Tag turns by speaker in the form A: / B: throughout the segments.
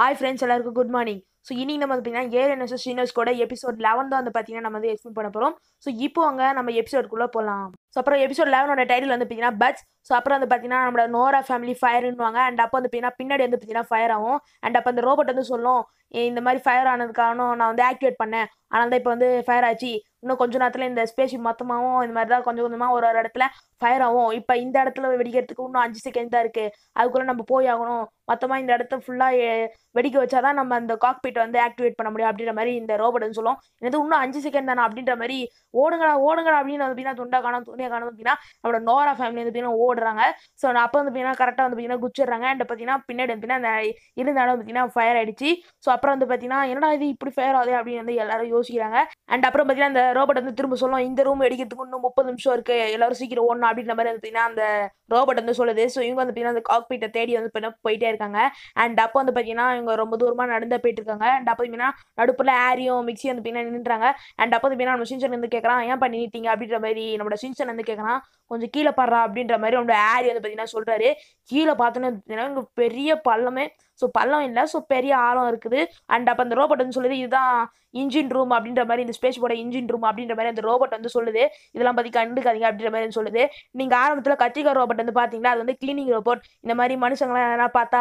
A: hi friends எல்லாருக்கும் good morning so இன்னைக்கு நம்ம பார்த்தீங்கன்னா ஏர் என்ன ஸ்ரீனிவாஸ் கூட எபிசோட் லெவன் தான் வந்து பார்த்தீங்கன்னா நம்ம வந்து எக்ஸ்பிளைன் பண்ண போகிறோம் ஸோ இப்போ அங்கே நம்ம எபிசோட்குள்ளே போகலாம் ஸோ அப்புறம் எபிசோட் லெவனோட டைட்டில் வந்து பார்த்தீங்கன்னா பட்ஸ் ஸோ அப்புறம் வந்து பார்த்தீங்கன்னா நம்மளோட நோரா ஃபேமிலி ஃபயர்னுவாங்க அண்ட் அப்போ வந்து பார்த்தீங்கன்னா பின்னாடி வந்து பார்த்தீங்கன்னா ஃபயர் ஆகும் அண்ட் அப்போ அந்த ரோபோட் வந்து சொல்லும் இந்த மாதிரி ஃபயர் ஆனதுக்காக நான் வந்து ஆக்டிவேட் பண்ணேன் ஆனால் தான் இப்போ வந்து ஃபயர் ஆச்சு இன்னும் கொஞ்ச நேரத்தில் இந்த ஸ்பேஸ் மொத்தமாகவும் இந்த மாதிரி தான் கொஞ்சம் கொஞ்சமாக ஒரு ஒரு இடத்துல ஃபயர் ஆகும் இப்போ இந்த இடத்துல வெடிக்கிறதுக்கு இன்னும் அஞ்சு செகண்ட் தான் இருக்குது அதுக்குள்ளே நம்ம போய் ஆகணும் மொத்தமாக இந்த இடத்த ஃபுல்லாக வெடிக்க வச்சா தான் நம்ம அந்த காக்பீட்டை வந்து ஆக்டிவேட் பண்ண முடியும் அப்படின்ற மாதிரி இந்த ரோபோட்னு சொல்லும் எனது இன்னும் அஞ்சு செகண்ட் தானே அப்படின்ற மாதிரி ஓடுங்கடா ஓடுங்கடா அப்படின்னு வந்து பார்த்தீங்கன்னா துண்டா காணும் ஃபேமிலியை காணும் அப்படின்னா நம்மளோட நோரா ஃபேமிலி வந்து பார்த்தீங்கன்னா ஓடுறாங்க ஸோ நான் அப்போ வந்து பார்த்தீங்கன்னா கரெக்டாக வந்து பார்த்தீங்கன்னா குச்சிடுறாங்க அண்ட் பார்த்தீங்கன்னா பின்னாடி வந்து பார்த்தீங்கன்னா அந்த இருந்தாலும் பார்த்தீங்கன்னா ஃபயர் ஆயிடுச்சு ஸோ அப்புறம் வந்து பார்த்தீங்கன்னா என்னடா இது இப்படி ஃபயர் ஆகுது அப்படின்னு வந்து எல்லாரும் யோசிக்கிறாங்க அண்ட் அப்புறம் பார்த்தீங்கன்னா அந்த ரோபோட் வந்து திரும்ப சொல்லும் இந்த ரூம் எடுக்கிறதுக்கு இன்னும் முப்பது நிமிஷம் இருக்கு எல்லாரும் சீக்கிரம் ஓடணும் அப்படின்ற மாதிரி வந்து பார்த்தீங்கன்னா அந்த ரோபோட் வந்து சொல்லுது ஸோ இவங்க வந்து பார்த்தீங்கன்னா அந்த காக்பீட்டை தேடி வந்து பார்த்தீங்கன்னா போயிட்டே இருக்காங்க அண்ட் அப்போ வந்து பார்த்தீங்கன்னா இவங்க ரொம்ப தூரமாக நடந்து போயிட்டு இருக்காங்க அண்ட் அப்போ பார்த்தீங்கன்னா நடுப்பில் ஆரியும் மிக்சியும் வந்து பார்த்தீங்கன்னா நின்றுறாங்க அண்ட் அப்போ பார்த்தீங்கன்னா நம்ம சின்சன் வந்து கேட்குறான் ஏன் பண்ணிட்டீங்க அப்படின்ற மாதிரி நம்மளோட சிஞ்சன் வந்து கேட்குறான் கொஞ்சம் கீழே பாடுறா அப்படின்ற மாதிரி நம்மளோட ஆரி வந்து பார்த்தீங்கன்னா சொல்கிறாரு கீழே பார்த்தோன்னு இங்கே பெரிய பள்ளமே ஸோ பள்ளம் இல்லை ஸோ பெரிய ஆழம் இருக்குது அண்ட் அப்போ அந்த ரோபோட் வந்து சொல்லுது இதுதான் இன்ஜின் ரூம் அப்படின்ற மாதிரி இந்த ஸ்பேஸ் போட இன்ஜின் ரூம் அப்படின்ற மாதிரி அந்த ரோபோட் வந்து சொல்லுது இதெல்லாம் பார்த்தீங்க கண்டுக்காதீங்க அப்படின்ற மாதிரி சொல்லுது நீங்கள் ஆரம்பத்தில் கத்திரிக்காய் ரோபோட் ரிப்போர்ட் வந்து பார்த்தீங்கன்னா அது வந்து கிளீனிங் ரிப்போர்ட் இந்த மாதிரி மனுஷங்களாம் எதனா பார்த்தா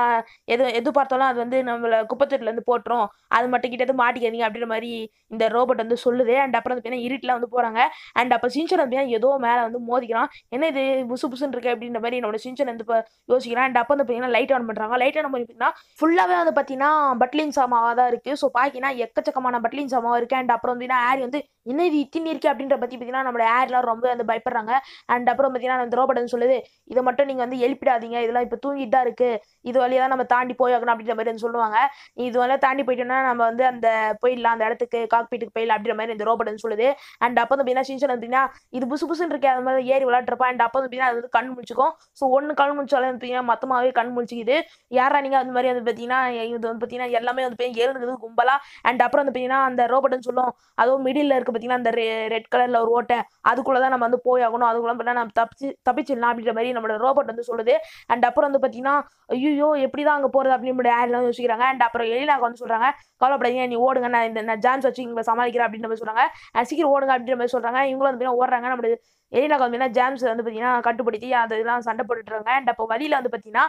A: எது எது பார்த்தாலும் அது வந்து நம்மளை குப்பத்தொட்டிலேருந்து போட்டுரும் அது மட்டும் கிட்டே மாட்டிக்காதீங்க அப்படின்ற மாதிரி இந்த ரோபோட் வந்து சொல்லுது அண்ட் அப்புறம் வந்து பார்த்தீங்கன்னா இருட்டில் வந்து போகிறாங்க அண்ட் அப்போ சிஞ்சன் வந்து ஏதோ மேலே வந்து மோதிக்கிறான் என்ன இது புசு புசுன்னு இருக்கு அப்படின்ற மாதிரி என்னோட சிஞ்சன் வந்து இப்போ யோசிக்கிறான் அண்ட் அப்போ வந்து பார்த்தீங்கன்னா லைட் ஆன் பண்ணுறாங்க லைட் ஆன் பண்ணி பார்த்தீங்கன்னா ஃபுல்லாகவே வந்து பார்த்தீங்கன்னா பட்லிங் சாமாவாக தான் இருக்குது ஸோ பார்த்தீங்கன்னா எக்கச்சக்கமான பட்லிங் சாமாவும் இருக்குது அண்ட் அப்புறம் வந்து ஆரி வந்து என்ன இது இத்தினி இருக்கு அப்படின்ற பற்றி பார்த்தீங்கன்னா நம்மளோட ஏர்லாம் ரொம்ப வந்து பயப்படுறாங்க அண்ட் அப்புறம் பார்த்தீங்கன்னா அந்த ரோபோட் வந்து சொல்லுது இதை மட்டும் நீங்க வந்து எழுப்பிடாதீங்க இதெல்லாம் இப்போ தூங்கிட்டு தான் இது வழியா தான் நம்ம தாண்டி போய் ஆகணும் அப்படின்ற மாதிரி சொல்லுவாங்க நீ இது வழியாக தாண்டி போயிட்டோம்னா நம்ம வந்து அந்த போயிடலாம் அந்த இடத்துக்கு காக்பீட்டுக்கு போயிடலாம் அப்படின்ற மாதிரி இந்த ரோபோட் வந்து சொல்லுது அண்ட் அப்போ வந்து பார்த்தீங்கன்னா சின்சன் பார்த்தீங்கன்னா இது புசு புசுன்னு இருக்கே அது மாதிரி ஏறி விளாட்றப்பா அண்ட் அப்போ வந்து அது வந்து கண் முடிச்சுக்கும் ஸோ ஒன்று கண் முடிச்சாலும் பார்த்தீங்கன்னா மொத்தமாகவே கண் முடிச்சுக்குது யாரா நீங்க அந்த மாதிரி வந்து பார்த்தீங்கன்னா இது வந்து பார்த்தீங்கன்னா எல்லாமே வந்து போய் எழுந்துக்குது கும்பலா அண்ட் அப்புறம் வந்து பார்த்தீங்கன்னா அந்த ரோபோட்னு சொல்லும் அதுவும் மிடில் இருக்கு பார்த்தீங்கன்னா அந்த ரெட் கலர்ல ஒரு ஓட்டை அதுக்குள்ளதான் நம்ம வந்து போய் ஆகணும் அதுக்குள்ளே நம்ம தப்பிச்சு தப்பிச்சிடலாம் அப்படின்ற மாதிரி நம்மளோட ரோபோட் வந்து சொல்லுது அண்ட் அப்புறம் வந்து பார்த்தீங்கன்னா ஐயோ எப்படி தான் அங்கே போகிறது அப்படின்னு யாரெல்லாம் யோசிக்கிறாங்க அண்ட் அப்புறம் எலினாக்கு வந்து சொல்கிறாங்க கவலைப்படாதீங்க நீ ஓடுங்க நான் இந்த நான் ஜான்ஸ் வச்சு இவங்களை சமாளிக்கிறேன் அப்படின்னு மாதிரி சொல்கிறாங்க சீக்கிரம் ஓடுங்க அப்படின்ற மாதிரி சொல்கிறாங்க இவங்களும் வந்து ஓடுறாங்க நம்மளுடைய எலினாக்கு வந்து ஜாம்ஸ் வந்து பார்த்தீங்கன்னா கட்டுப்படுத்தி அதெல்லாம் சண்டை போட்டுருங்க அண்ட் அப்போ வழியில் வந்து பார்த்தீங்கன்னா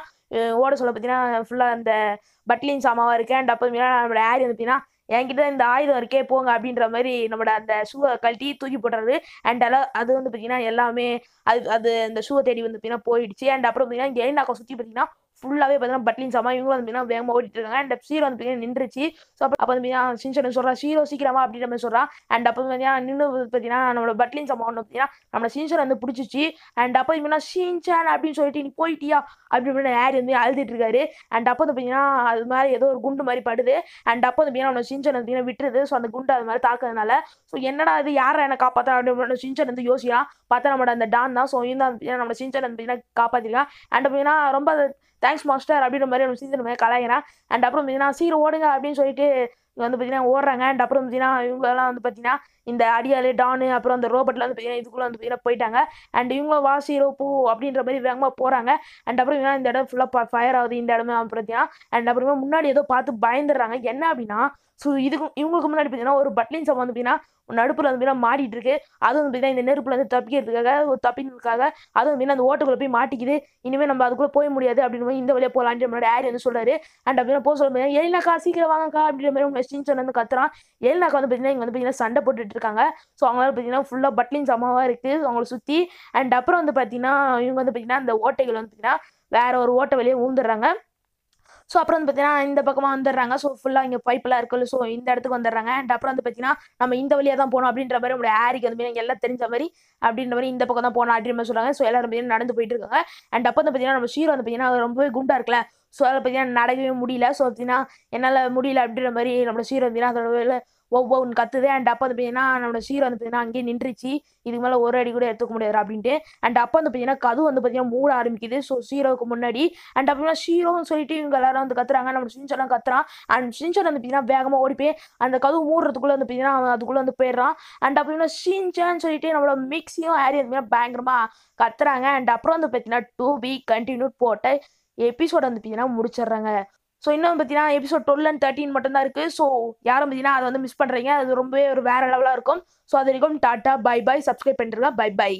A: ஓட சொல்ல பார்த்தீங்கன்னா ஃபுல்லாக அந்த பட்லின் சாமாவாக இருக்குது அண்ட் அப்போ நம்மளோட ஆரி வந்து பார்த்தீங்கன்னா என்கிட்ட இந்த ஆயுதம் இருக்கே போங்க அப்படின்ற மாதிரி நம்மளோட அந்த ஷூவை கழட்டி தூக்கி போடுறது அண்ட் அது வந்து பார்த்தீங்கன்னா எல்லாமே அது அது அந்த ஷூவை தேடி வந்து பார்த்தீங்கன்னா போயிடுச்சு அண்ட் அப்புறம் பார்த்தீங்கன்னா இந்த சுற்றி பார்த்தீங்கன்னா ஃபுல்லாகவே பார்த்தீங்கன்னா பட்லின் சாமா இவங்களும் வந்து பார்த்தீங்கன்னா வேகமாக ஓடிட்டு இருக்காங்க அண்ட் சீரோ வந்து பார்த்தீங்கன்னா நின்றுச்சு ஸோ அப்போ வந்து பார்த்தீங்கன்னா சொல்கிறா சீரோ சீக்கிரமா அப்படின்ற மாதிரி சொல்கிறான் அண்ட் அப்போ பார்த்தீங்கன்னா நின்று பார்த்தீங்கன்னா நம்மளோட பட்லின் சாமா ஒன்று பார்த்தீங்கன்னா நம்மளை சின்சன் வந்து பிடிச்சிச்சு அண்ட் அப்போ பார்த்தீங்கன்னா சின்சான் அப்படின்னு சொல்லிட்டு நீ போயிட்டியா அப்படின்னு யார் வந்து அழுதுட்டு இருக்காரு அண்ட் அப்போ வந்து பார்த்தீங்கன்னா அது மாதிரி ஏதோ ஒரு குண்டு மாதிரி படுது அண்ட் அப்போ வந்து பார்த்தீங்கன்னா சின்சன் வந்து விட்டுருது ஸோ அந்த குண்டு அது மாதிரி தாக்குறதுனால ஸோ என்னடா இது யாரை என்ன காப்பாற்ற அப்படின்னு சின்சன் வந்து யோசிக்கிறான் பார்த்தா நம்மளோட அந்த டான் தான் ஸோ இருந்தால் நம்ம சின்சன் வந்து பார்த்தீங்கன்னா காப்பாற்றிருக்கான் அண்ட் பார்த்தீங்கன்னா ரொம்ப தேங்க்ஸ் மாஸ்டர் அப்படின்ற மாதிரி ஒரு சீசன் கலாயினா அண்ட் அப்புறம் நான் சீக்கிரம் ஓடுங்க அப்படின்னு சொல்லிட்டு இங்கே வந்து பார்த்தீங்கன்னா ஓடுறாங்க அண்ட் அப்புறம் பார்த்தீங்கன்னா இவங்கெல்லாம் வந்து பார்த்தீங்கன்னா இந்த அடியாலு டானு அப்புறம் அந்த ரோபோட்டில் வந்து பார்த்தீங்கன்னா இதுக்குள்ளே வந்து பார்த்தீங்கன்னா போயிட்டாங்க அண்ட் இவங்களும் வாசிரோ பூ அப்படின்ற மாதிரி வேகமாக போகிறாங்க அண்ட் அப்புறம் இவங்க இந்த இடம் ஃபுல்லாக ஃபயர் ஆகுது இந்த இடமே பார்த்தீங்கன்னா அண்ட் அப்புறமா முன்னாடி ஏதோ பார்த்து பயந்துடுறாங்க என்ன அப்படின்னா ஸோ இதுக்கு இவங்களுக்கு முன்னாடி பார்த்தீங்கன்னா ஒரு பட்லின் சம்பவம் வந்து பார்த்தீங்கன்னா நடுப்புல வந்து பார்த்தீங்கன்னா மாட்டிட்டு இருக்கு அது வந்து பார்த்தீங்கன்னா இந்த நெருப்புல வந்து தப்பிக்கிறதுக்காக ஒரு தப்பிக்கிறதுக்காக அது வந்து பார்த்தீங்கன்னா அந்த ஓட்டுக்குள்ள போய் மாட்டிக்குது இனிமேல் நம்ம அதுக்குள்ளே போய் முடியாது அப்படின்னு இந்த வழியாக போகலான்ற முன்னாடி ஆரி வந்து சொல்கிறாரு அண்ட் அப்படின்னா போக சொல்ல முடியாது ஏன்னாக்கா சீக்கிரம் வாங்கக்கா அப்படின்ற மாதிரி வச்சின்னு வந்து கத்துறான் ஏல்னாக்கு வந்து பார்த்தீங்கன்னா இங்கே வந்து பார்த்தீங்கன்னா சண்டை போட்டுட்டு இருக்காங்க ஸோ அவங்களால பார்த்தீங்கன்னா ஃபுல்லாக பட்லின் சமாவாக இருக்குது அவங்கள சுற்றி அண்ட் அப்புறம் வந்து பார்த்தீங்கன்னா இவங்க வந்து பார்த்தீங்கன்னா அந்த ஓட்டைகள் வந்து பார்த்தீங்கன்னா வேற ஒரு ஓட்டை வழியே ஊந்துடுறாங்க ஸோ அப்புறம் வந்து பார்த்தீங்கன்னா இந்த பக்கமாக வந்துடுறாங்க ஸோ ஃபுல்லாக இங்கே பைப்பெல்லாம் இருக்குல்ல ஸோ இந்த இடத்துக்கு வந்துடுறாங்க அண்ட் அப்புறம் வந்து பார்த்தீங்கன்னா நம்ம இந்த வழியாக தான் போகணும் அப்படின்ற மாதிரி நம்மளுடைய ஆரிக்கு வந்து எல்லாம் தெரிஞ்ச மாதிரி அப்படின்ற மாதிரி இந்த பக்கம் தான் போகணும் அப்படின்ற மாதிரி சொல்கிறாங்க ஸோ எல்லாரும் பார்த்தீங்கன்னா நடந்து போயிட்டு இருக்காங்க அண்ட் அப்போ வந்து பார்த்தீங்கன்னா நம்ம ஷீரோ வந்து பார்த்தீங்கன்னா ரொம்பவே குண்டா இருக்குல்ல ஸோ அதை பார்த்தீங்கன்னா நடக்கவே முடியல ஸோ பார்த்தீங்கன்னா என்னால் முடியல அப்படின்ற மாதிரி நம்மளோட ஹீரோ வந்தீங்கன்னா அதோட ஒவ்வொன்று கத்துது அண்ட் அப்போ வந்து பார்த்தீங்கன்னா நம்மளோட ஹீரோ வந்து பார்த்தீங்கன்னா அங்கேயே நின்றுச்சு இதுக்கு மேலே ஒரு அடி கூட எடுத்துக்க முடியாது அப்படின்ட்டு அண்ட் அப்போ வந்து பார்த்தீங்கன்னா கது வந்து பார்த்தீங்கன்னா மூட ஆரம்பிக்குது ஸோ சீரோவுக்கு முன்னாடி அண்ட் அப்போ சீரோன்னு சொல்லிட்டு இவங்க எல்லாரும் வந்து கத்துறாங்க நம்ம சின்சோலாம் கத்துறான் அண்ட் சின்சோன் வந்து பார்த்தீங்கன்னா வேகமாக ஓடி போய் அந்த கது மூடுறதுக்குள்ளே வந்து பார்த்தீங்கன்னா அவன் அதுக்குள்ளே வந்து போயிடுறான் அண்ட் அப்படின்னா சிஞ்சான்னு சொல்லிட்டு நம்மளோட மிக்ஸியும் ஆரியர் பயங்கரமாக கத்துறாங்க அண்ட் அப்புறம் வந்து பார்த்தீங்கன்னா டூ வீக் கண்டினியூ போட்டு எபிசோட் வந்து பார்த்தீங்கன்னா முடிச்சிடுறாங்க ஸோ இன்னும் பார்த்தீங்கன்னா எபிசோட் டுவெல் அண்ட் தேர்ட்டின் மட்டும்தான் இருக்குது ஸோ யாரும் பார்த்தீங்கன்னா அதை வந்து மிஸ் பண்ணுறீங்க அது ரொம்பவே ஒரு வேறு லெவலாக இருக்கும் ஸோ அது வரைக்கும் டாட்டா பை பை சப்ஸ்கிரைப் பண்ணிருங்க பை பை